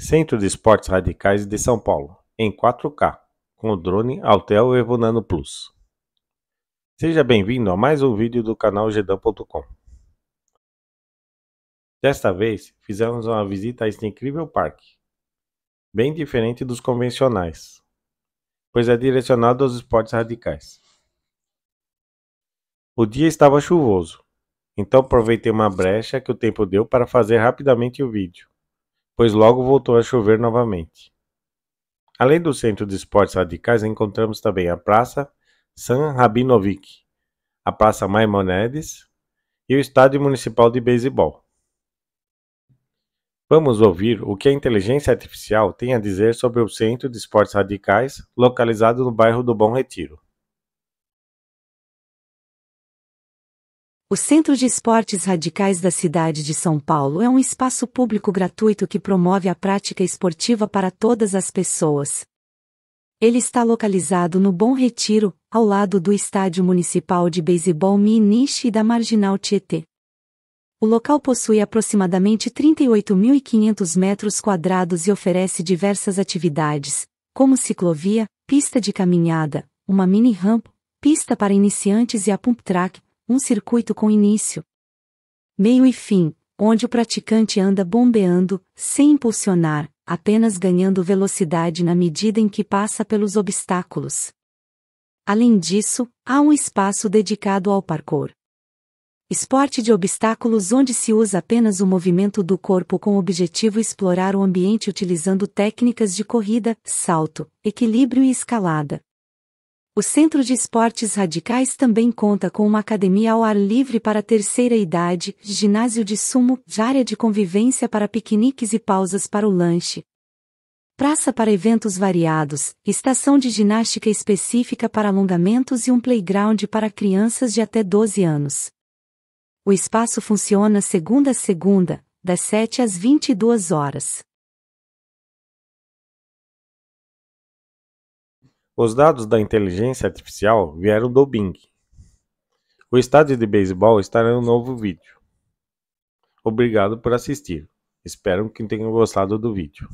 Centro de Esportes Radicais de São Paulo, em 4K, com o drone Altel Evo Nano Plus. Seja bem-vindo a mais um vídeo do canal Gedan.com. Desta vez, fizemos uma visita a este incrível parque, bem diferente dos convencionais, pois é direcionado aos esportes radicais. O dia estava chuvoso, então aproveitei uma brecha que o tempo deu para fazer rapidamente o vídeo pois logo voltou a chover novamente. Além do centro de esportes radicais, encontramos também a Praça San Rabinovic, a Praça Maimonides e o Estádio Municipal de Beisebol. Vamos ouvir o que a inteligência artificial tem a dizer sobre o Centro de Esportes Radicais, localizado no bairro do Bom Retiro. O Centro de Esportes Radicais da cidade de São Paulo é um espaço público gratuito que promove a prática esportiva para todas as pessoas. Ele está localizado no Bom Retiro, ao lado do Estádio Municipal de Beisebol Miniche e da Marginal Tietê. O local possui aproximadamente 38.500 metros quadrados e oferece diversas atividades, como ciclovia, pista de caminhada, uma mini ramp, pista para iniciantes e a pump track, um circuito com início, meio e fim, onde o praticante anda bombeando, sem impulsionar, apenas ganhando velocidade na medida em que passa pelos obstáculos. Além disso, há um espaço dedicado ao parkour. Esporte de obstáculos onde se usa apenas o movimento do corpo com o objetivo explorar o ambiente utilizando técnicas de corrida, salto, equilíbrio e escalada. O Centro de Esportes Radicais também conta com uma academia ao ar livre para terceira idade, ginásio de sumo, área de convivência para piqueniques e pausas para o lanche. Praça para eventos variados, estação de ginástica específica para alongamentos e um playground para crianças de até 12 anos. O espaço funciona segunda a segunda, das 7 às 22 horas. Os dados da inteligência artificial vieram do Bing. O estádio de beisebol estará no novo vídeo. Obrigado por assistir. Espero que tenham gostado do vídeo.